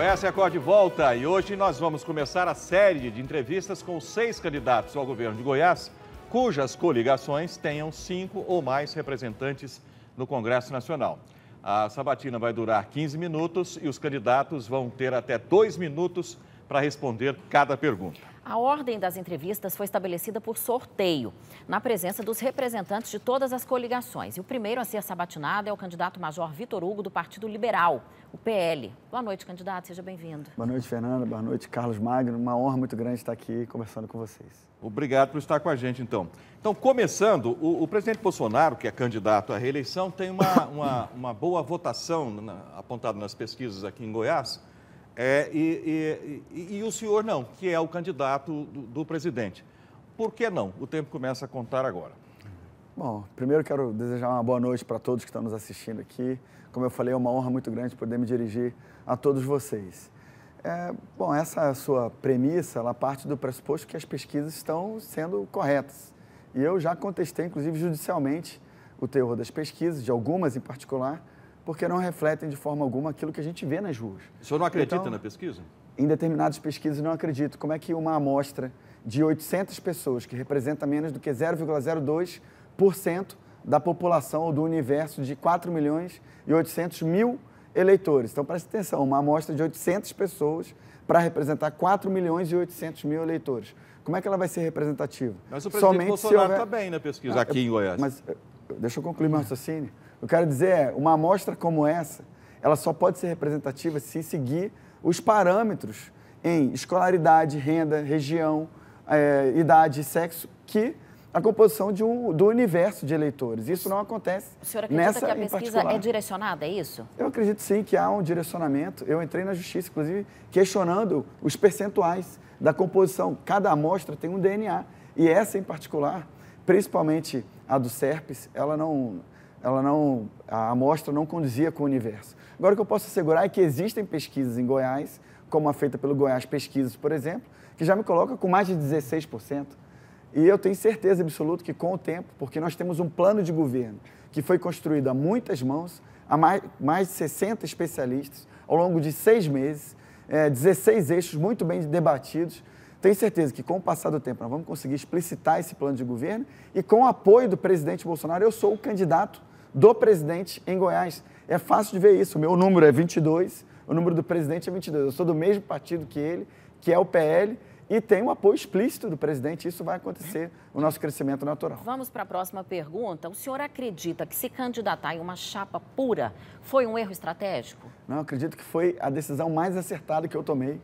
É a Record de volta e hoje nós vamos começar a série de entrevistas com seis candidatos ao governo de Goiás, cujas coligações tenham cinco ou mais representantes no Congresso Nacional. A sabatina vai durar 15 minutos e os candidatos vão ter até dois minutos para responder cada pergunta. A ordem das entrevistas foi estabelecida por sorteio, na presença dos representantes de todas as coligações. E o primeiro a ser sabatinado é o candidato Major Vitor Hugo, do Partido Liberal, o PL. Boa noite, candidato, seja bem-vindo. Boa noite, Fernanda. Boa noite, Carlos Magno. Uma honra muito grande estar aqui conversando com vocês. Obrigado por estar com a gente, então. Então, começando, o, o presidente Bolsonaro, que é candidato à reeleição, tem uma, uma, uma boa votação na, apontada nas pesquisas aqui em Goiás é, e, e, e, o senhor não, que é o candidato do, do, presidente. Por que não? O tempo começa a contar agora. Bom, primeiro quero desejar uma boa noite para todos que estão nos assistindo aqui. Como eu falei, é uma honra muito grande poder me dirigir a todos vocês. É, bom, essa é sua premissa, ela parte do pressuposto que as pesquisas estão sendo corretas. E eu já contestei, inclusive judicialmente, o teor das pesquisas, de algumas em particular, porque não refletem de forma alguma aquilo que a gente vê nas ruas. O senhor não acredita então, na pesquisa? Em determinadas pesquisas não acredito. Como é que uma amostra de 800 pessoas, que representa menos do que 0,02% da população ou do universo de 4 milhões e 800 mil eleitores. Então, preste atenção, uma amostra de 800 pessoas para representar 4 milhões e 800 mil eleitores. Como é que ela vai ser representativa? Mas o presidente Somente Bolsonaro está houver... Tá bem na pesquisa ah, aqui eu, em Goiás. Mas eh, deixa eu concluir meu raciocínio. Eu quero dizer, uma amostra como essa, ela só pode ser representativa se seguir os parâmetros em escolaridade, renda, região, é, idade e sexo que a composição de um, do universo de eleitores. Isso não acontece. O senhor acredita nessa que a pesquisa é direcionada, é isso? Eu acredito sim que há um direcionamento. Eu entrei na justiça, inclusive, questionando os percentuais da composição. Cada amostra tem um DNA. E essa em particular, principalmente a do SERPES, ela não ela não, a amostra não conduzia com o universo. Agora, o que eu posso assegurar é que existem pesquisas em Goiás, como a feita pelo Goiás Pesquisas, por exemplo, que já me coloca com mais de 16%. E eu tenho certeza absoluta que com o tempo, porque nós temos um plano de governo que foi construído a muitas mãos, a mais, mais de 60 especialistas, ao longo de seis meses, é, 16 eixos muito bem debatidos. Tenho certeza que com o passar do tempo nós vamos conseguir explicitar esse plano de governo e com o apoio do presidente Bolsonaro, eu sou o candidato do presidente em Goiás. É fácil de ver isso. O meu número é 22, o número do presidente é 22. Eu sou do mesmo partido que ele, que é o PL, e tem um apoio explícito do presidente. Isso vai acontecer, o nosso crescimento natural. Vamos para a próxima pergunta. O senhor acredita que se candidatar em uma chapa pura foi um erro estratégico? Não, acredito que foi a decisão mais acertada que eu tomei.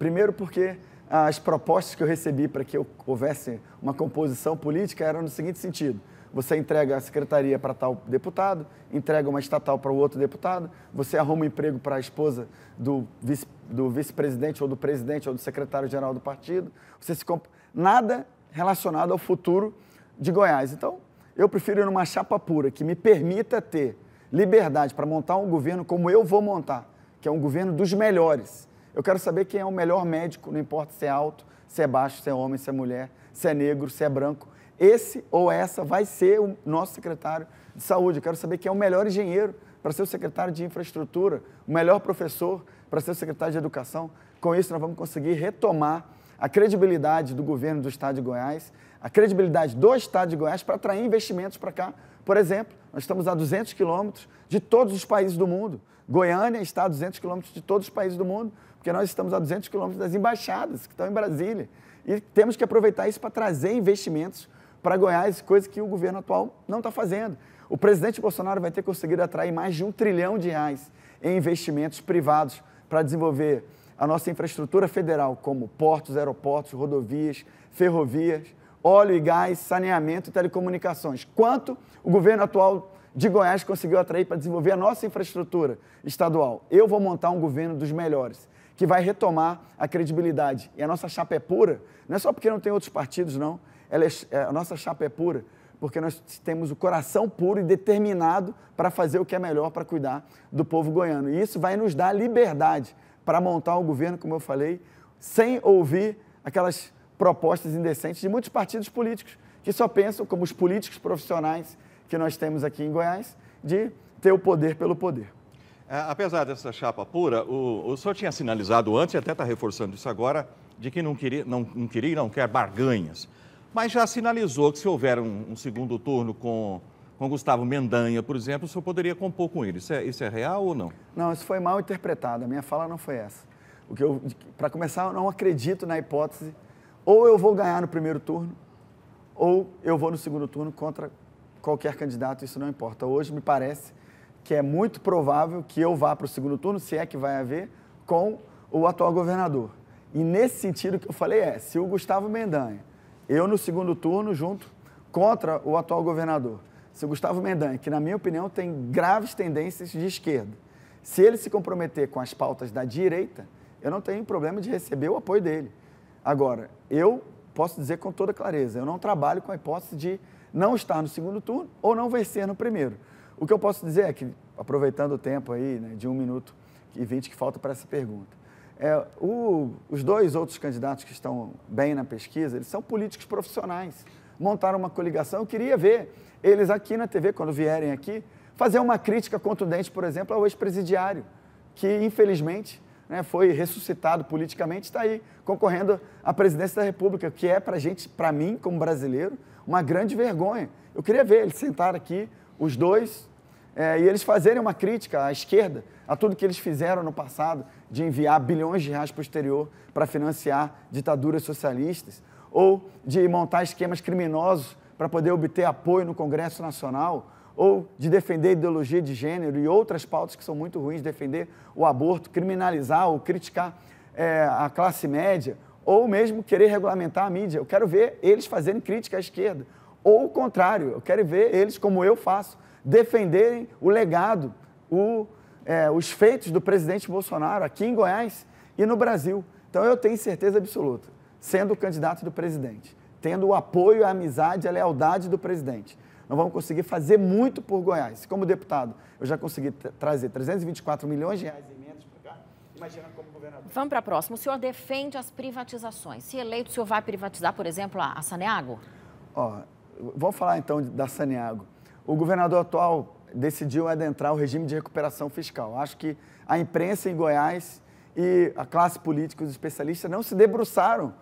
Primeiro, porque as propostas que eu recebi para que eu houvesse uma composição política eram no seguinte sentido: você entrega a secretaria para tal deputado, entrega uma estatal para o outro deputado, você arruma um emprego para a esposa do, vice, do vice-presidente ou do presidente ou do secretário-geral do partido. Você se compra Nada relacionado ao futuro de Goiás. Então, eu prefiro ir numa chapa pura que me permita ter liberdade para montar um governo como eu vou montar, que é um governo dos melhores. Eu quero saber quem é o melhor médico, não importa se é alto, se é baixo, se é homem, se é mulher, se é negro, se é branco esse ou essa vai ser o nosso secretário de saúde. Eu quero saber quem é o melhor engenheiro para ser o secretário de infraestrutura, o melhor professor para ser o secretário de educação. Com isso, nós vamos conseguir retomar a credibilidade do governo do Estado de Goiás, a credibilidade do Estado de Goiás para atrair investimentos para cá. Por exemplo, nós estamos a 200 quilômetros de todos os países do mundo. Goiânia está a 200 quilômetros de todos os países do mundo, porque nós estamos a 200 quilômetros das embaixadas que estão em Brasília. E temos que aproveitar isso para trazer investimentos para Goiás, coisa que o governo atual não está fazendo. O presidente Bolsonaro vai ter conseguido atrair mais de um trilhão de reais em investimentos privados para desenvolver a nossa infraestrutura federal, como portos, aeroportos, rodovias, ferrovias, óleo e gás, saneamento e telecomunicações. Quanto o governo atual de Goiás conseguiu atrair para desenvolver a nossa infraestrutura estadual? Eu vou montar um governo dos melhores, que vai retomar a credibilidade. E a nossa chapa é pura, não é só porque não tem outros partidos, não ela é, é, a nossa chapa é pura porque nós temos o coração puro e determinado para fazer o que é melhor para cuidar do povo goiano. E isso vai nos dar liberdade para montar o um governo, como eu falei, sem ouvir aquelas propostas indecentes de muitos partidos políticos que só pensam, como os políticos profissionais que nós temos aqui em Goiás, de ter o poder pelo poder. É, apesar dessa chapa pura, o, o senhor tinha sinalizado antes, e até está reforçando isso agora, de que não queria, não, não queria e não quer barganhas mas já sinalizou que se houver um, um segundo turno com, com Gustavo Mendanha, por exemplo, o senhor poderia compor com ele. Isso é, isso é real ou não? Não, isso foi mal interpretado. A minha fala não foi essa. O que eu, para começar, eu não acredito na hipótese ou eu vou ganhar no primeiro turno ou eu vou no segundo turno contra qualquer candidato, isso não importa. Hoje me parece que é muito provável que eu vá para o segundo turno, se é que vai haver, com o atual governador. E nesse sentido que eu falei é, se o Gustavo Mendanha eu no segundo turno junto contra o atual governador. Se o Gustavo Mendanha, que na minha opinião tem graves tendências de esquerda, se ele se comprometer com as pautas da direita, eu não tenho problema de receber o apoio dele. Agora, eu posso dizer com toda clareza, eu não trabalho com a hipótese de não estar no segundo turno ou não vencer no primeiro. O que eu posso dizer é que, aproveitando o tempo aí, né, de um minuto e vinte que falta para essa pergunta, é, o, os dois outros candidatos que estão bem na pesquisa, eles são políticos profissionais. Montaram uma coligação. Eu queria ver eles aqui na TV, quando vierem aqui, fazer uma crítica contundente, por exemplo, ao ex-presidiário, que infelizmente né, foi ressuscitado politicamente, está aí concorrendo à presidência da República, que é para gente, para mim, como brasileiro, uma grande vergonha. Eu queria ver eles sentar aqui, os dois, é, e eles fazerem uma crítica à esquerda, a tudo que eles fizeram no passado, de enviar bilhões de reais para o exterior para financiar ditaduras socialistas, ou de montar esquemas criminosos para poder obter apoio no Congresso Nacional, ou de defender ideologia de gênero e outras pautas que são muito ruins, defender o aborto, criminalizar ou criticar é, a classe média, ou mesmo querer regulamentar a mídia. Eu quero ver eles fazendo crítica à esquerda. Ou o contrário, eu quero ver eles, como eu faço, defenderem o legado, o, é, os feitos do presidente Bolsonaro aqui em Goiás e no Brasil. Então eu tenho certeza absoluta, sendo o candidato do presidente, tendo o apoio, a amizade, a lealdade do presidente, nós vamos conseguir fazer muito por Goiás. Como deputado, eu já consegui trazer 324 milhões de reais em emendas para cá. Imagina como governador. Vamos para a próxima. O senhor defende as privatizações. Se eleito, o senhor vai privatizar, por exemplo, a Saneago? Ó, vamos falar então da Saneago o governador atual decidiu adentrar o regime de recuperação fiscal. Acho que a imprensa em Goiás e a classe política, os especialistas, não se debruçaram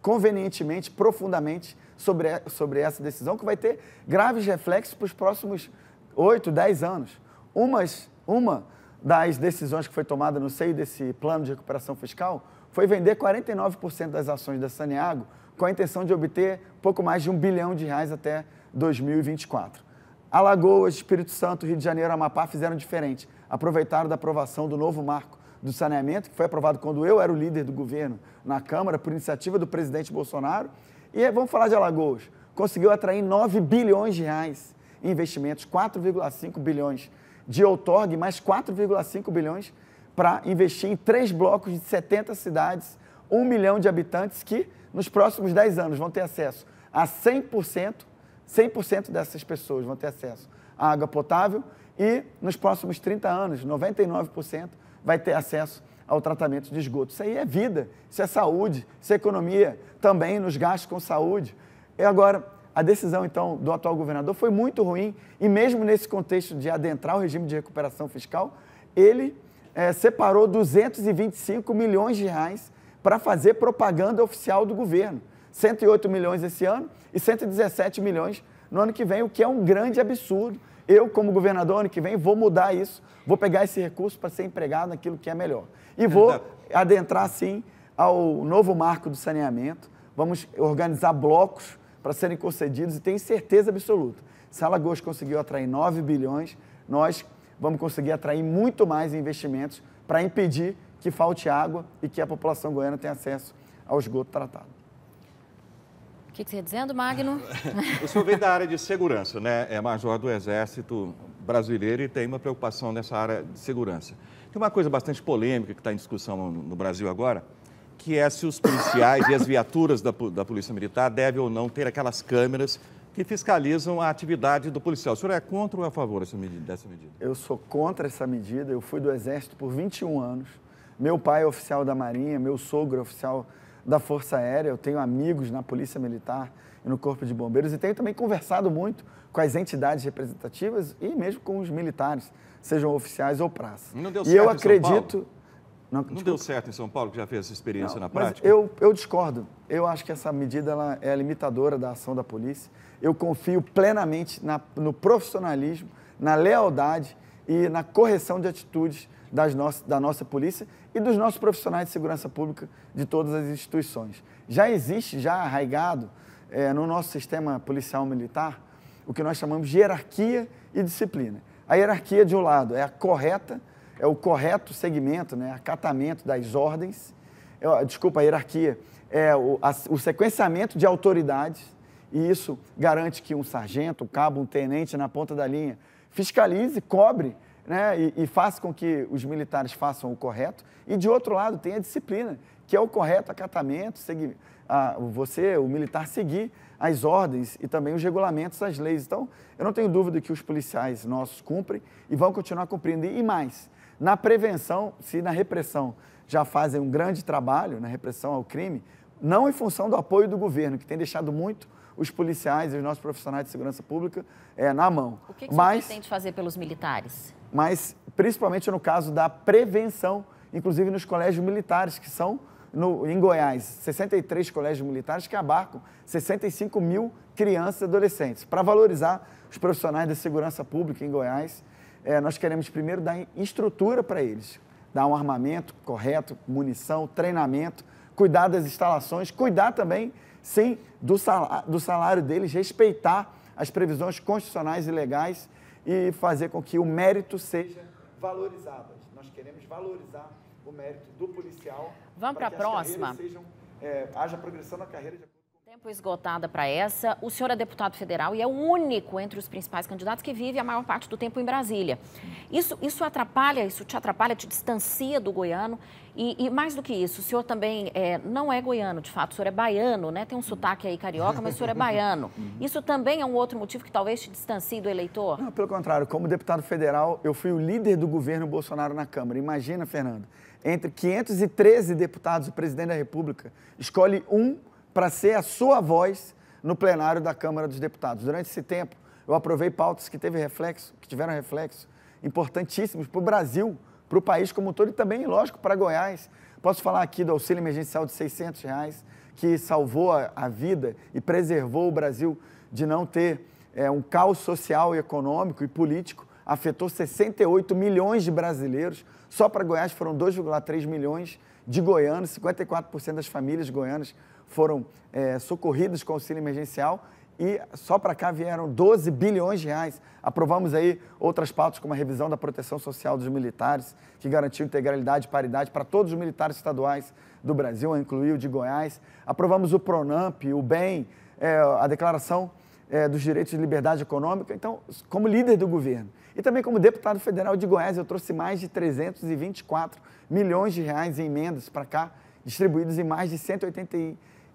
convenientemente, profundamente, sobre, sobre essa decisão, que vai ter graves reflexos para os próximos oito, dez anos. Umas, uma das decisões que foi tomada no seio desse plano de recuperação fiscal foi vender 49% das ações da Saneago com a intenção de obter pouco mais de um bilhão de reais até 2024. Alagoas, Espírito Santo, Rio de Janeiro, Amapá fizeram diferente. Aproveitaram da aprovação do novo marco do saneamento, que foi aprovado quando eu era o líder do governo na Câmara, por iniciativa do presidente Bolsonaro. E eh, vamos falar de Alagoas. Conseguiu atrair 9 bilhões de reais em investimentos, 4,5 bilhões de outorgue, mais 4,5 bilhões para investir em três blocos de 70 cidades, 1 milhão de habitantes, que nos próximos 10 anos vão ter acesso a 100% 100% dessas pessoas vão ter acesso à água potável e, nos próximos 30 anos, 99% vai ter acesso ao tratamento de esgoto. Isso aí é vida, isso é saúde, isso é economia, também nos gastos com saúde. E agora, a decisão, então, do atual governador foi muito ruim e, mesmo nesse contexto de adentrar o regime de recuperação fiscal, ele é, separou 225 milhões de reais para fazer propaganda oficial do governo. 108 milhões esse ano e 117 milhões no ano que vem, o que é um grande absurdo. Eu, como governador, ano que vem, vou mudar isso, vou pegar esse recurso para ser empregado naquilo que é melhor. E vou adentrar, sim, ao novo marco do saneamento. Vamos organizar blocos para serem concedidos e tenho certeza absoluta. Se Alagoas conseguiu atrair 9 bilhões, nós vamos conseguir atrair muito mais investimentos para impedir que falte água e que a população goiana tenha acesso ao esgoto tratado. O que, que você está dizendo, Magno? o senhor vem da área de segurança, né? É major do Exército Brasileiro e tem uma preocupação nessa área de segurança. Tem uma coisa bastante polêmica que está em discussão no Brasil agora, que é se os policiais e as viaturas da, da Polícia Militar devem ou não ter aquelas câmeras que fiscalizam a atividade do policial. O senhor é contra ou é a favor dessa medida? Eu sou contra essa medida. Eu fui do Exército por 21 anos. Meu pai é oficial da Marinha, meu sogro é oficial da Força Aérea, eu tenho amigos na Polícia Militar e no Corpo de Bombeiros e tenho também conversado muito com as entidades representativas e mesmo com os militares, sejam oficiais ou praça. Não deu certo e eu acredito. Não, não deu certo em São Paulo, que já fez essa experiência não, na prática? eu, eu discordo. Eu acho que essa medida ela é limitadora da ação da polícia. Eu confio plenamente na, no profissionalismo, na lealdade e na correção de atitudes das nossas, da nossa polícia e dos nossos profissionais de segurança pública de todas as instituições. Já existe, já arraigado é, no nosso sistema policial militar, o que nós chamamos de hierarquia e disciplina. A hierarquia, de um lado, é a correta, é o correto segmento, né, acatamento das ordens, desculpa, a hierarquia é o, a, o sequenciamento de autoridades, e isso garante que um sargento, um cabo, um tenente na ponta da linha fiscalize, cobre né, e, e faça com que os militares façam o correto, e de outro lado tem a disciplina, que é o correto acatamento, seguir, a, você, o militar, seguir as ordens e também os regulamentos, as leis. Então, eu não tenho dúvida que os policiais nossos cumprem e vão continuar cumprindo. E mais, na prevenção, se na repressão já fazem um grande trabalho, na repressão ao crime, não em função do apoio do governo, que tem deixado muito os policiais e os nossos profissionais de segurança pública é, na mão. O que, que Mas, você pretende fazer pelos militares? mas principalmente no caso da prevenção, inclusive nos colégios militares, que são no, em Goiás, 63 colégios militares que abarcam 65 mil crianças e adolescentes. Para valorizar os profissionais da segurança pública em Goiás, é, nós queremos primeiro dar estrutura para eles, dar um armamento correto, munição, treinamento, cuidar das instalações, cuidar também, sim, do salário, do salário deles, respeitar as previsões constitucionais e legais e fazer com que o mérito seja valorizado. Nós queremos valorizar o mérito do policial. Vamos para a próxima. Sejam, é, haja progressão na carreira de Tempo esgotada para essa. O senhor é deputado federal e é o único entre os principais candidatos que vive a maior parte do tempo em Brasília. Isso, isso atrapalha, isso te atrapalha, te distancia do goiano. E, e mais do que isso, o senhor também é, não é goiano, de fato, o senhor é baiano, né? Tem um sotaque aí carioca, mas o senhor é baiano. Uhum. Isso também é um outro motivo que talvez te distancie do eleitor? Não, pelo contrário, como deputado federal, eu fui o líder do governo Bolsonaro na Câmara. Imagina, Fernando, entre 513 deputados, o presidente da República escolhe um para ser a sua voz no plenário da Câmara dos Deputados. Durante esse tempo, eu aprovei pautas que teve reflexo, que tiveram reflexo importantíssimos para o Brasil, para o país como um todo e também, lógico, para Goiás. Posso falar aqui do auxílio emergencial de 600 reais, que salvou a, vida e preservou o Brasil de não ter é, um caos social, econômico e político. Afetou 68 milhões de brasileiros. Só para Goiás foram 2,3 milhões de goianos, 54% das famílias goianas foram é, socorridos com auxílio emergencial e só para cá vieram 12 bilhões de reais. Aprovamos aí outras pautas, como a revisão da proteção social dos militares, que garantiu integralidade e paridade para todos os militares estaduais do Brasil, incluiu de Goiás. Aprovamos o PRONAMP, o BEM, é, a Declaração é, dos Direitos de Liberdade Econômica. Então, como líder do governo e também como deputado federal de Goiás, eu trouxe mais de 324 milhões de reais em emendas para cá, distribuídos em mais de 180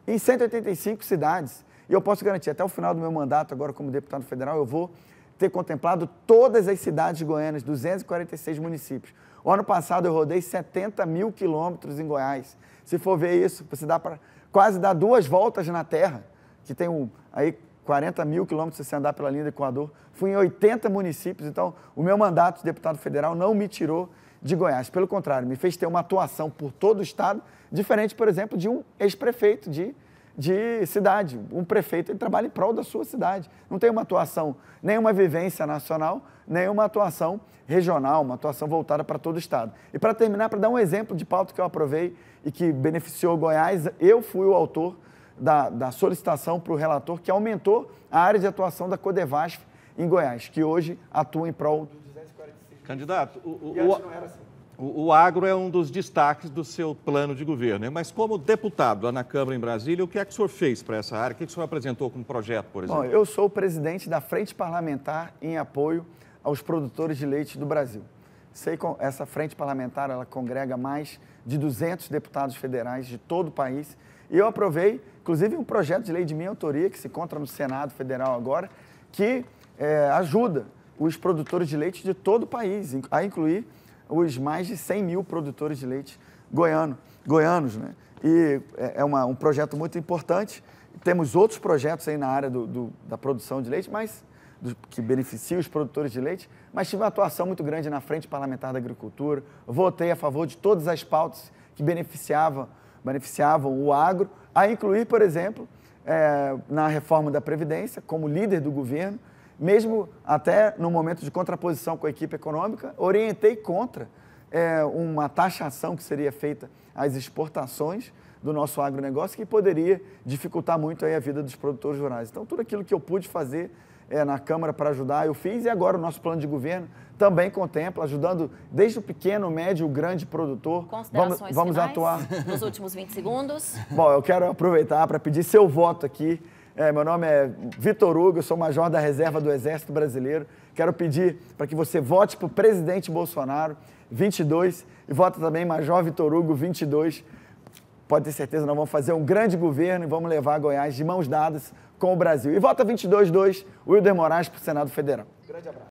em 185 cidades. E eu posso garantir, até o final do meu mandato, agora como deputado federal, eu vou ter contemplado todas as cidades goianas, 246 municípios. O ano passado eu rodei 70 mil quilômetros em Goiás. Se for ver isso, você dá para quase dar duas voltas na Terra, que tem um, aí 40 mil quilômetros se andar pela linha do Equador. Fui em 80 municípios, então o meu mandato de deputado federal não me tirou de Goiás. Pelo contrário, me fez ter uma atuação por todo o estado Diferente, por exemplo, de um ex-prefeito de, de cidade. Um prefeito ele trabalha em prol da sua cidade. Não tem uma atuação, nem uma vivência nacional, nem uma atuação regional, uma atuação voltada para todo o Estado. E para terminar, para dar um exemplo de pauta que eu aprovei e que beneficiou Goiás, eu fui o autor da, da solicitação para o relator que aumentou a área de atuação da Codevasf em Goiás, que hoje atua em prol... Candidato, o, o, o, assim. O, o, agro é um dos destaques do seu plano de governo, né? mas como deputado lá na Câmara em Brasília, o que é que o senhor fez para essa área? O que, é que o senhor apresentou como projeto, por exemplo? Bom, eu sou o presidente da Frente Parlamentar em apoio aos produtores de leite do Brasil. Sei que essa frente parlamentar, ela congrega mais de 200 deputados federais de todo o país. E eu aprovei, inclusive, um projeto de lei de minha autoria, que se encontra no Senado Federal agora, que é, ajuda os produtores de leite de todo o país, a incluir os mais de 100 mil produtores de leite goiano, goianos. Né? E é, é uma, um projeto muito importante. Temos outros projetos aí na área do, do, da produção de leite, mas do, que beneficia os produtores de leite, mas tive uma atuação muito grande na Frente Parlamentar da Agricultura, votei a favor de todas as pautas que beneficiavam, beneficiavam o agro, a incluir, por exemplo, é, na reforma da Previdência, como líder do governo, mesmo até no momento de contraposição com a equipe econômica, orientei contra é, uma taxação que seria feita às exportações do nosso agronegócio, que poderia dificultar muito a vida dos produtores rurais. Então, tudo aquilo que eu pude fazer é, na Câmara para ajudar, eu fiz, e agora o nosso plano de governo também contempla, ajudando desde o pequeno, médio, o grande produtor. Considerações vamos, vamos atuar. Nos últimos 20 segundos. Bom, eu quero aproveitar para pedir seu voto aqui é, meu nome é Vitor Hugo, sou major da reserva do Exército Brasileiro. Quero pedir para que você vote para o presidente Bolsonaro 22 e vote também Major Vitor Hugo 22. Pode ter certeza, nós vamos fazer um grande governo e vamos levar a Goiás de mãos dadas com o Brasil. E vota 22-2, Wilder Moraes para o Senado Federal. Grande abraço.